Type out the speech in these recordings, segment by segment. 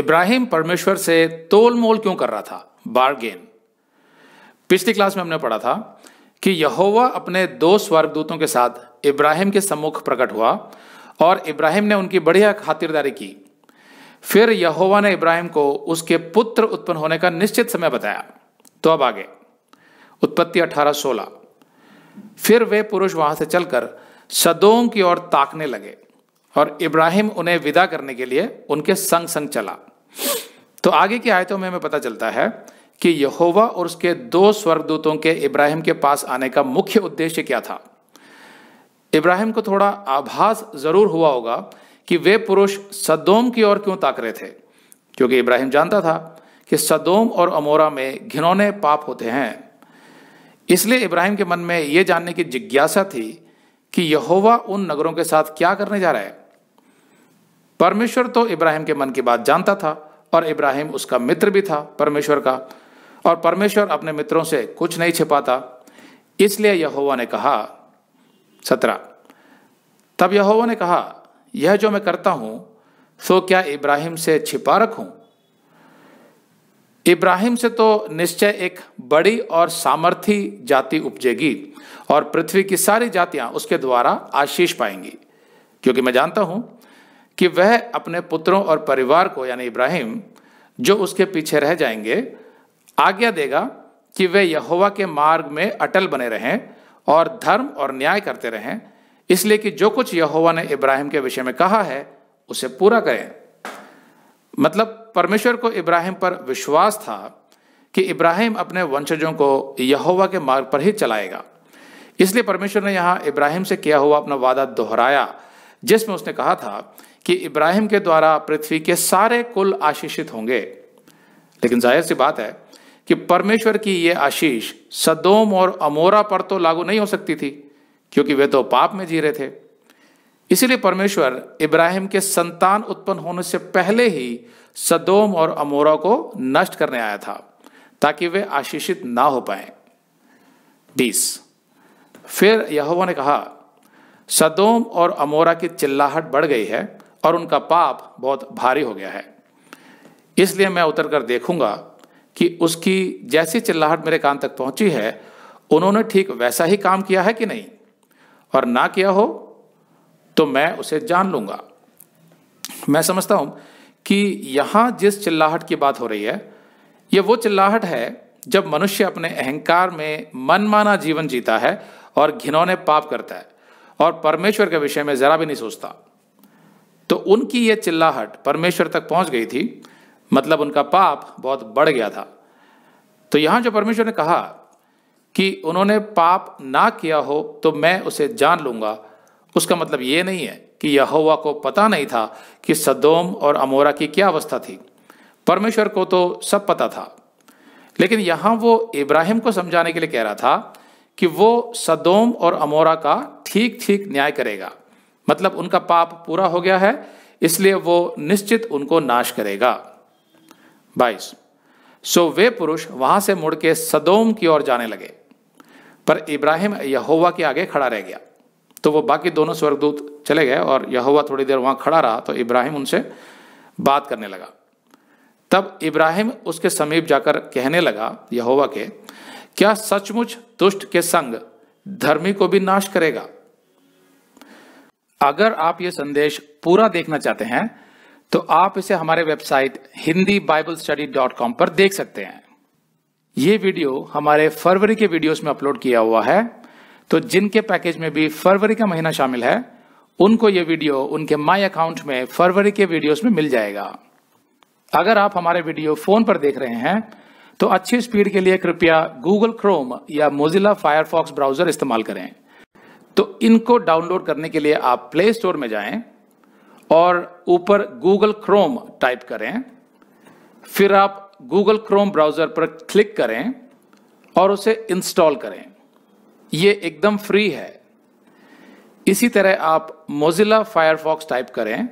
इब्राहिम परमेश्वर से तोल मोल क्यों कर रहा था बारगेन पिछली क्लास में हमने पढ़ा था कि यहोवा अपने दो स्वर्गदूतों के साथ इब्राहिम के सम्मुख प्रकट हुआ और इब्राहिम ने उनकी बढ़िया खातिरदारी की फिर यहोवा ने इब्राहिम को उसके पुत्र उत्पन्न होने का निश्चित समय बताया तो अब आगे उत्पत्ति अठारह सोलह फिर वे पुरुष वहां से चलकर सदोम की ओर ताकने लगे और इब्राहिम उन्हें विदा करने के लिए उनके संग संग चला तो आगे की आयतों में हमें पता चलता है कि यहोवा और उसके दो स्वर्गदूतों के इब्राहिम के पास आने का मुख्य उद्देश्य क्या था इब्राहिम को थोड़ा आभास जरूर हुआ होगा कि वे पुरुष सदोम की ओर क्यों ताक रहे थे क्योंकि इब्राहिम जानता था कि सदोम और अमोरा में घिनौने पाप होते हैं इसलिए इब्राहिम के मन में यह जानने की जिज्ञासा थी कि यहोवा उन नगरों के साथ क्या करने जा रहा है परमेश्वर तो इब्राहिम के मन की बात जानता था और इब्राहिम उसका मित्र भी था परमेश्वर का और परमेश्वर अपने मित्रों से कुछ नहीं छिपाता इसलिए यहोवा ने कहा सत्रह तब यहोवा ने कहा यह जो मैं करता हूं सो क्या इब्राहिम से छिपा रखूं इब्राहिम से तो निश्चय एक बड़ी और सामर्थी जाति उपजेगी और पृथ्वी की सारी जातियां उसके द्वारा आशीष पाएंगी क्योंकि मैं जानता हूं कि वह अपने पुत्रों और परिवार को यानी इब्राहिम जो उसके पीछे रह जाएंगे आज्ञा देगा कि वे यहोवा के मार्ग में अटल बने रहें और धर्म और न्याय करते रहें इसलिए कि जो कुछ यहोवा ने इब्राहिम के विषय में कहा है उसे पूरा करें मतलब परमेश्वर को इब्राहिम पर विश्वास था कि इब्राहिम अपने वंशजों को यहोवा के मार्ग पर ही चलाएगा इसलिए परमेश्वर ने यहां इब्राहिम से किया हुआ अपना वादा दोहराया जिसमें उसने कहा था कि इब्राहिम के द्वारा पृथ्वी के सारे कुल आशीषित होंगे लेकिन जाहिर सी बात है कि परमेश्वर की यह आशीष सदोम और अमोरा पर तो लागू नहीं हो सकती थी क्योंकि वे तो पाप में जी रहे थे इसीलिए परमेश्वर इब्राहिम के संतान उत्पन्न होने से पहले ही सदोम और अमोरा को नष्ट करने आया था ताकि वे आशीषित ना हो पाए बीस फिर यहोवा ने कहा सदोम और अमोरा की चिल्लाहट बढ़ गई है और उनका पाप बहुत भारी हो गया है इसलिए मैं उतर कर देखूंगा कि उसकी जैसी चिल्लाहट मेरे कान तक पहुंची है उन्होंने ठीक वैसा ही काम किया है कि नहीं और ना किया हो तो मैं उसे जान लूंगा मैं समझता हूं कि यहां जिस चिल्लाहट की बात हो रही है यह वो चिल्लाहट है जब मनुष्य अपने अहंकार में मनमाना जीवन जीता है और घिनौने पाप करता है और परमेश्वर के विषय में जरा भी नहीं सोचता तो उनकी यह चिल्लाहट परमेश्वर तक पहुंच गई थी मतलब उनका पाप बहुत बढ़ गया था तो यहां जो परमेश्वर ने कहा कि उन्होंने पाप ना किया हो तो मैं उसे जान लूंगा उसका मतलब यह नहीं है कि यहोवा को पता नहीं था कि सदोम और अमोरा की क्या अवस्था थी परमेश्वर को तो सब पता था लेकिन यहां वो इब्राहिम को समझाने के लिए कह रहा था कि वो सदोम और अमोरा का ठीक ठीक न्याय करेगा मतलब उनका पाप पूरा हो गया है इसलिए वो निश्चित उनको नाश करेगा बाईस सो वे पुरुष वहां से मुड़ के सदोम की ओर जाने लगे पर इब्राहिम यहोवा के आगे खड़ा रह गया तो वो बाकी दोनों स्वर्गदूत चले गए और यहोवा थोड़ी देर वहां खड़ा रहा तो इब्राहिम उनसे बात करने लगा तब इब्राहिम उसके समीप जाकर कहने लगा यहोवा के क्या सचमुच दुष्ट के संग धर्मी को भी नाश करेगा अगर आप ये संदेश पूरा देखना चाहते हैं तो आप इसे हमारे website Hindi Bible study dot com पर देख सकते हैं ये वीडियो हमारे फरवरी के वीडियोस में अपलोड किया हुआ है तो जिनके पैकेज में भी फरवरी का महीना शामिल है उनको ये वीडियो उनके माई अकाउंट में फरवरी के वीडियोस में मिल जाएगा अगर आप हमारे वीडियो फोन पर देख रहे हैं तो अच्छी स्पीड के लिए कृपया गूगल क्रोम या मोजिला फायरफॉक्स ब्राउजर इस्तेमाल करें तो इनको डाउनलोड करने के लिए आप प्ले स्टोर में जाएं और ऊपर गूगल क्रोम टाइप करें फिर आप गूगल क्रोम ब्राउज़र पर क्लिक करें और उसे इंस्टॉल करें यह एकदम फ्री है इसी तरह आप मोजिला फायरफॉक्स टाइप करें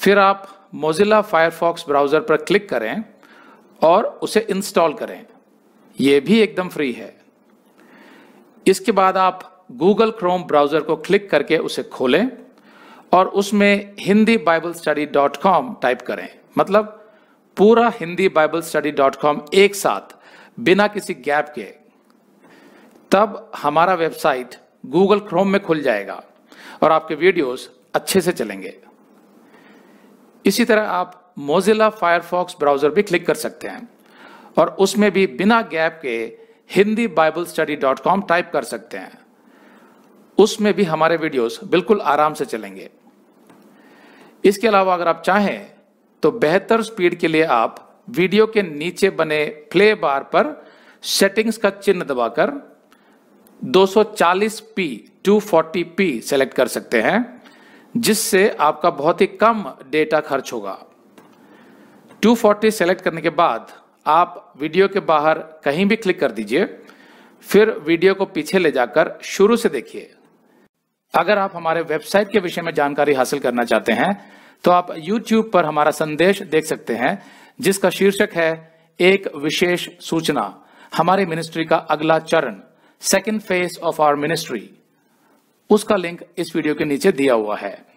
फिर आप मोजिला फायरफॉक्स ब्राउज़र पर क्लिक करें और उसे इंस्टॉल करें यह भी एकदम फ्री है इसके बाद आप गूगल क्रोम ब्राउज़र को क्लिक करके उसे खोलें और उसमें Hindi Bible study dot com type करें मतलब पूरा Hindi Bible study dot com एक साथ बिना किसी गैप के तब हमारा वेबसाइट गूगल क्रोम में खुल जाएगा और आपके वीडियोस अच्छे से चलेंगे इसी तरह आप मोजिला फायरफॉक्स ब्राउज़र भी क्लिक कर सकते हैं और उसमें भी बिना गैप के Hindi Bible study dot com type कर सकते हैं उसमें भी हमारे वीडियोस बिल्कुल आराम से चलेंगे इसके अलावा अगर आप चाहें तो बेहतर स्पीड के लिए आप वीडियो के नीचे बने प्ले बार पर सेटिंग्स का चिन्ह दबाकर 240p 240p सेलेक्ट कर सकते हैं जिससे आपका बहुत ही कम डेटा खर्च होगा 240 सेलेक्ट करने के बाद आप वीडियो के बाहर कहीं भी क्लिक कर दीजिए फिर वीडियो को पीछे ले जाकर शुरू से देखिए अगर आप हमारे वेबसाइट के विषय में जानकारी हासिल करना चाहते हैं तो आप YouTube पर हमारा संदेश देख सकते हैं जिसका शीर्षक है एक विशेष सूचना हमारी मिनिस्ट्री का अगला चरण second phase of our ministry उसका लिंक इस वीडियो के नीचे दिया हुआ है